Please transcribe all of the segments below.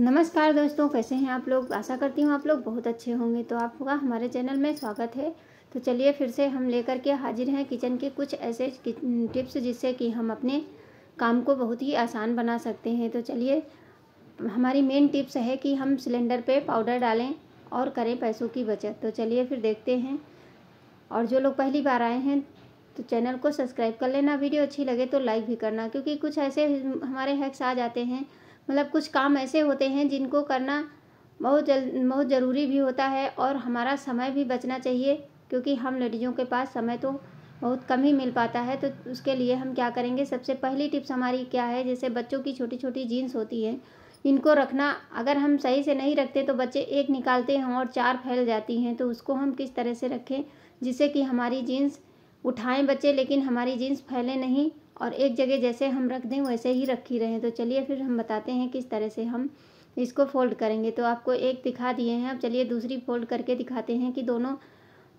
नमस्कार दोस्तों कैसे हैं आप लोग आशा करती हूँ आप लोग बहुत अच्छे होंगे तो आपका हमारे चैनल में स्वागत है तो चलिए फिर से हम लेकर के हाजिर हैं किचन के कुछ ऐसे टिप्स जिससे कि हम अपने काम को बहुत ही आसान बना सकते हैं तो चलिए हमारी मेन टिप्स है कि हम सिलेंडर पे पाउडर डालें और करें पैसों की बचत तो चलिए फिर देखते हैं और जो लोग पहली बार आए हैं तो चैनल को सब्सक्राइब कर लेना वीडियो अच्छी लगे तो लाइक भी करना क्योंकि कुछ ऐसे हमारे हैक्स आ जाते हैं मतलब कुछ काम ऐसे होते हैं जिनको करना बहुत जल बहुत ज़रूरी भी होता है और हमारा समय भी बचना चाहिए क्योंकि हम लेडीज़ों के पास समय तो बहुत कम ही मिल पाता है तो उसके लिए हम क्या करेंगे सबसे पहली टिप्स हमारी क्या है जैसे बच्चों की छोटी छोटी जीन्स होती हैं इनको रखना अगर हम सही से नहीं रखते तो बच्चे एक निकालते हैं और चार फैल जाती हैं तो उसको हम किस तरह से रखें जिससे कि हमारी जीन्स उठाएं बच्चे लेकिन हमारी जीन्स फैले नहीं और एक जगह जैसे हम रख दें वैसे ही रखी रहें तो चलिए फिर हम बताते हैं किस तरह से हम इसको फोल्ड करेंगे तो आपको एक दिखा दिए हैं अब चलिए दूसरी फोल्ड करके दिखाते हैं कि दोनों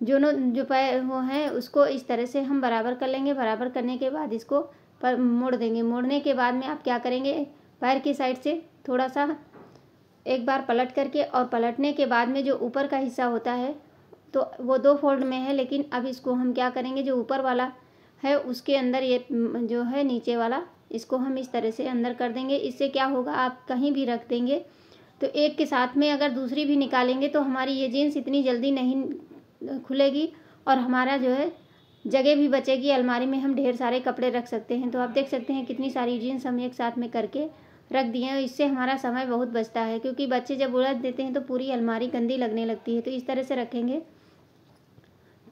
दोनों जो पाए वो हैं उसको इस तरह से हम बराबर कर लेंगे बराबर करने के बाद इसको पर मोड़ देंगे मोड़ने के बाद में आप क्या करेंगे पैर की साइड से थोड़ा सा एक बार पलट करके और पलटने के बाद में जो ऊपर का हिस्सा होता है तो वो दो फोल्ड में है लेकिन अब इसको हम क्या करेंगे जो ऊपर वाला है उसके अंदर ये जो है नीचे वाला इसको हम इस तरह से अंदर कर देंगे इससे क्या होगा आप कहीं भी रख देंगे तो एक के साथ में अगर दूसरी भी निकालेंगे तो हमारी ये जीन्स इतनी जल्दी नहीं खुलेगी और हमारा जो है जगह भी बचेगी अलमारी में हम ढेर सारे कपड़े रख सकते हैं तो आप देख सकते हैं कितनी सारी जीन्स हम एक साथ में करके रख दिए हैं इससे हमारा समय बहुत बचता है क्योंकि बच्चे जब उलझ देते हैं तो पूरी अलमारी गंदी लगने लगती है तो इस तरह से रखेंगे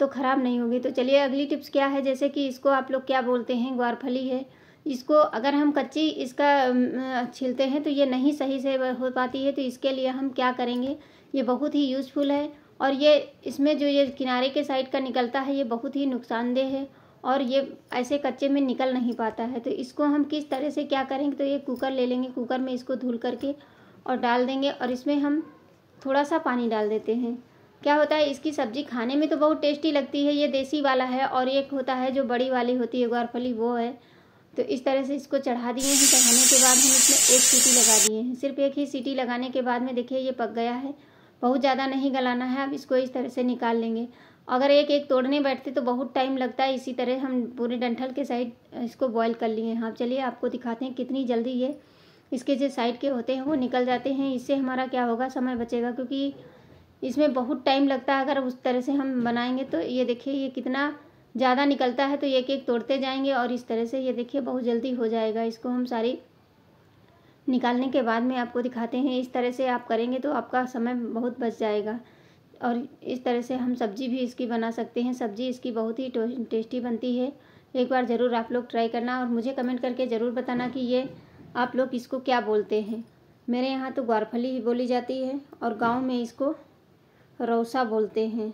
तो ख़राब नहीं होगी तो चलिए अगली टिप्स क्या है जैसे कि इसको आप लोग क्या बोलते हैं ग्वारफली है इसको अगर हम कच्ची इसका छीलते हैं तो ये नहीं सही से हो पाती है तो इसके लिए हम क्या करेंगे ये बहुत ही यूज़फुल है और ये इसमें जो ये किनारे के साइड का निकलता है ये बहुत ही नुकसानदेह है और ये ऐसे कच्चे में निकल नहीं पाता है तो इसको हम किस तरह से क्या करेंगे तो ये कुकर ले लेंगे कुकर में इसको धुल करके और डाल देंगे और इसमें हम थोड़ा सा पानी डाल देते हैं क्या होता है इसकी सब्जी खाने में तो बहुत टेस्टी लगती है ये देसी वाला है और एक होता है जो बड़ी वाली होती है ग्वारफली वो है तो इस तरह से इसको चढ़ा दिए हैं चढ़ाने के बाद हम इसमें एक सीटी लगा दिए हैं सिर्फ एक ही सीटी लगाने के बाद में देखिए ये पक गया है बहुत ज़्यादा नहीं गलाना है अब इसको इस तरह से निकाल लेंगे अगर एक एक तोड़ने बैठते तो बहुत टाइम लगता है इसी तरह हम पूरे डंठल के साइड इसको बॉईल कर लिए हैं आप चलिए आपको दिखाते हैं कितनी जल्दी ये इसके जो साइड के होते हैं वो निकल जाते हैं इससे हमारा क्या होगा समय बचेगा क्योंकि इसमें बहुत टाइम लगता है अगर उस तरह से हम बनाएंगे तो ये देखिए ये कितना ज़्यादा निकलता है तो एक एक तोड़ते जाएंगे और इस तरह से ये देखिए बहुत जल्दी हो जाएगा इसको हम सारी निकालने के बाद में आपको दिखाते हैं इस तरह से आप करेंगे तो आपका समय बहुत बच जाएगा और इस तरह से हम सब्जी भी इसकी बना सकते हैं सब्जी इसकी बहुत ही टेस्टी बनती है एक बार ज़रूर आप लोग ट्राई करना और मुझे कमेंट करके ज़रूर बताना कि ये आप लोग इसको क्या बोलते हैं मेरे यहाँ तो ग्वारफली ही बोली जाती है और गाँव में इसको रौसा बोलते हैं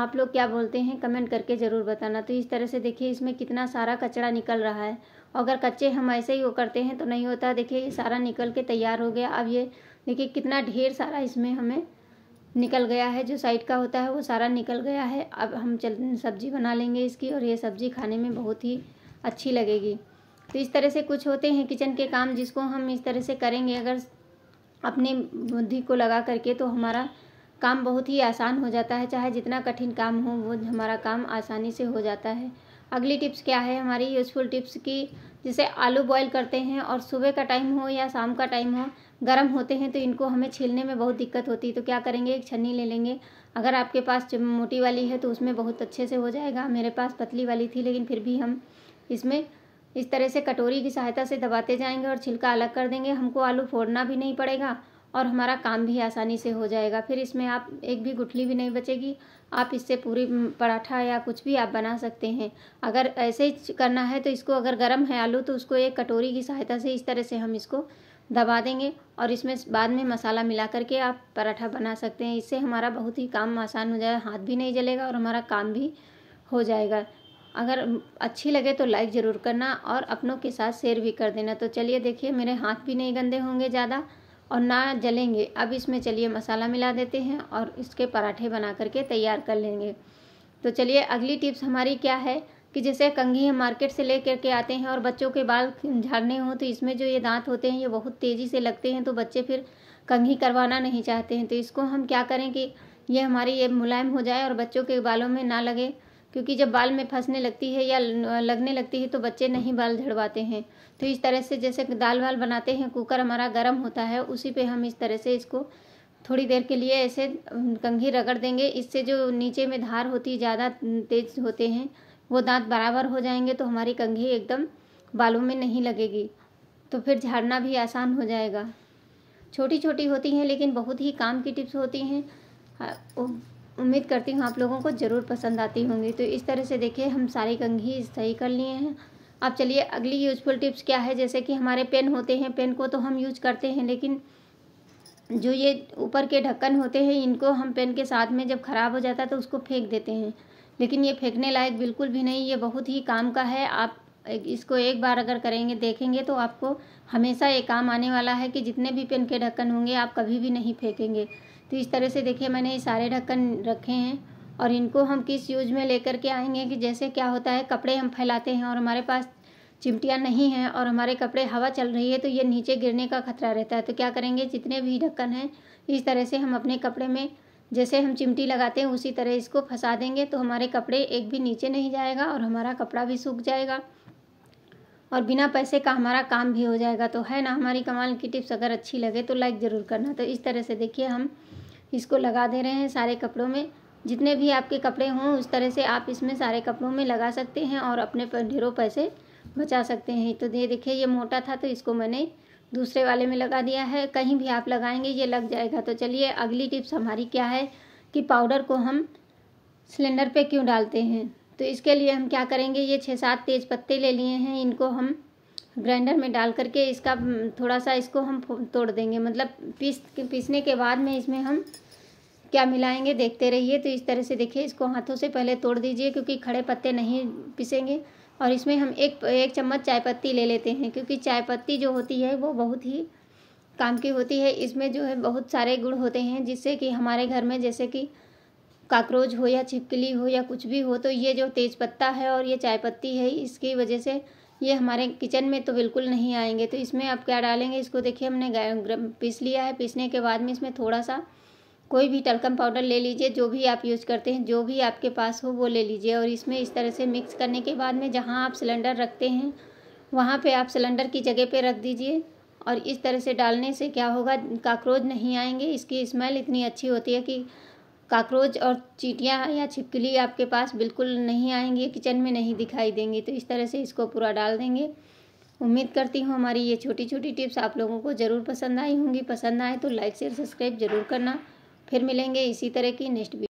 आप लोग क्या बोलते हैं कमेंट करके ज़रूर बताना तो इस तरह से देखिए इसमें कितना सारा कचरा निकल रहा है अगर कच्चे हम ऐसे ही वो करते हैं तो नहीं होता देखिए ये सारा निकल के तैयार हो गया अब ये देखिए कितना ढेर सारा इसमें हमें निकल गया है जो साइड का होता है वो सारा निकल गया है अब हम चल सब्जी बना लेंगे इसकी और ये सब्जी खाने में बहुत ही अच्छी लगेगी तो इस तरह से कुछ होते हैं किचन के काम जिसको हम इस तरह से करेंगे अगर अपनी बुद्धि को लगा करके तो हमारा काम बहुत ही आसान हो जाता है चाहे जितना कठिन काम हो वो हमारा काम आसानी से हो जाता है अगली टिप्स क्या है हमारी यूज़फुल टिप्स की जैसे आलू बॉईल करते हैं और सुबह का टाइम हो या शाम का टाइम हो गर्म होते हैं तो इनको हमें छीलने में बहुत दिक्कत होती है तो क्या करेंगे एक छन्नी ले लेंगे अगर आपके पास मोटी वाली है तो उसमें बहुत अच्छे से हो जाएगा मेरे पास पतली वाली थी लेकिन फिर भी हम इसमें इस तरह से कटोरी की सहायता से दबाते जाएंगे और छिलका अलग कर देंगे हमको आलू फोड़ना भी नहीं पड़ेगा और हमारा काम भी आसानी से हो जाएगा फिर इसमें आप एक भी गुठली भी नहीं बचेगी आप इससे पूरी पराठा या कुछ भी आप बना सकते हैं अगर ऐसे ही करना है तो इसको अगर गर्म है आलू तो उसको एक कटोरी की सहायता से इस तरह से हम इसको दबा देंगे और इसमें बाद में मसाला मिला करके आप पराठा बना सकते हैं इससे हमारा बहुत ही काम आसान हो जाएगा हाथ भी नहीं जलेगा और हमारा काम भी हो जाएगा अगर अच्छी लगे तो लाइक ज़रूर करना और अपनों के साथ शेयर भी कर देना तो चलिए देखिए मेरे हाथ भी नहीं गंदे होंगे ज़्यादा और ना जलेंगे अब इसमें चलिए मसाला मिला देते हैं और इसके पराठे बना करके तैयार कर लेंगे तो चलिए अगली टिप्स हमारी क्या है कि जैसे कंघी हम मार्केट से ले करके आते हैं और बच्चों के बाल झाड़ने हों तो इसमें जो ये दांत होते हैं ये बहुत तेज़ी से लगते हैं तो बच्चे फिर कंघी करवाना नहीं चाहते हैं तो इसको हम क्या करें कि ये हमारी ये मुलायम हो जाए और बच्चों के बालों में ना लगे क्योंकि जब बाल में फंसने लगती है या लगने लगती है तो बच्चे नहीं बाल झड़वाते हैं तो इस तरह से जैसे दाल वाल बनाते हैं कुकर हमारा गर्म होता है उसी पे हम इस तरह से इसको थोड़ी देर के लिए ऐसे कंघी रगड़ देंगे इससे जो नीचे में धार होती ज़्यादा तेज होते हैं वो दांत बराबर हो जाएंगे तो हमारी कंघी एकदम बालों में नहीं लगेगी तो फिर झाड़ना भी आसान हो जाएगा छोटी छोटी होती हैं लेकिन बहुत ही काम की टिप्स होती हैं उम्मीद करती हूँ आप लोगों को ज़रूर पसंद आती होंगी तो इस तरह से देखिए हम सारी कंघी सही कर लिए हैं अब चलिए अगली यूजफुल टिप्स क्या है जैसे कि हमारे पेन होते हैं पेन को तो हम यूज करते हैं लेकिन जो ये ऊपर के ढक्कन होते हैं इनको हम पेन के साथ में जब ख़राब हो जाता है तो उसको फेंक देते हैं लेकिन ये फेंकने लायक बिल्कुल भी नहीं ये बहुत ही काम का है आप इसको एक बार अगर करेंगे देखेंगे तो आपको हमेशा ये काम आने वाला है कि जितने भी पेन के ढक्कन होंगे आप कभी भी नहीं फेंकेंगे तो इस तरह से देखिए मैंने ये सारे ढक्कन रखे हैं और इनको हम किस यूज में लेकर के आएंगे कि जैसे क्या होता है कपड़े हम फैलाते हैं और हमारे पास चिमटियाँ नहीं हैं और हमारे कपड़े हवा चल रही है तो ये नीचे गिरने का खतरा रहता है तो क्या करेंगे जितने भी ढक्कन हैं इस तरह से हम अपने कपड़े में जैसे हम चिमटी लगाते हैं उसी तरह इसको फंसा देंगे तो हमारे कपड़े एक भी नीचे नहीं जाएगा और हमारा कपड़ा भी सूख जाएगा और बिना पैसे का हमारा काम भी हो जाएगा तो है ना हमारी कमाल की टिप्स अगर अच्छी लगे तो लाइक ज़रूर करना तो इस तरह से देखिए हम इसको लगा दे रहे हैं सारे कपड़ों में जितने भी आपके कपड़े हों उस तरह से आप इसमें सारे कपड़ों में लगा सकते हैं और अपने ढेरों पैसे बचा सकते हैं तो ये देखिए ये मोटा था तो इसको मैंने दूसरे वाले में लगा दिया है कहीं भी आप लगाएंगे ये लग जाएगा तो चलिए अगली टिप्स हमारी क्या है कि पाउडर को हम सिलेंडर पे क्यों डालते हैं तो इसके लिए हम क्या करेंगे ये छः सात तेज पत्ते ले लिए हैं इनको हम ग्राइंडर में डाल करके इसका हम्म, थोड़ा सा इसको हम तोड़ देंगे मतलब पीस पीसने के बाद में इसमें हम क्या मिलाएंगे देखते रहिए तो इस तरह से देखिए इसको हाथों से पहले तोड़ दीजिए क्योंकि खड़े पत्ते नहीं पिसेंगे और इसमें हम एक एक चम्मच चाय पत्ती ले लेते हैं क्योंकि चाय पत्ती जो होती है वो बहुत ही काम की होती है इसमें जो है बहुत सारे गुण होते हैं जिससे कि हमारे घर में जैसे कि काकरोच हो या छिपकली हो या कुछ भी हो तो ये जो तेज पत्ता है और ये चाय पत्ती है इसकी वजह से ये हमारे किचन में तो बिल्कुल नहीं आएंगे तो इसमें आप क्या डालेंगे इसको देखिए हमने पीस लिया है पीसने के बाद में इसमें थोड़ा सा कोई भी टलकम पाउडर ले लीजिए जो भी आप यूज़ करते हैं जो भी आपके पास हो वो ले लीजिए और इसमें इस तरह से मिक्स करने के बाद में जहाँ आप सिलेंडर रखते हैं वहाँ पर आप सिलेंडर की जगह पर रख दीजिए और इस तरह से डालने से क्या होगा काकरोच नहीं आएंगे इसकी स्मेल इतनी अच्छी होती है कि काकरोच और चीटियाँ या छिपकली आपके पास बिल्कुल नहीं आएंगे किचन में नहीं दिखाई देंगी तो इस तरह से इसको पूरा डाल देंगे उम्मीद करती हूँ हमारी ये छोटी छोटी टिप्स आप लोगों को ज़रूर पसंद आई होंगी पसंद आए तो लाइक शेयर सब्सक्राइब जरूर करना फिर मिलेंगे इसी तरह की नेक्स्ट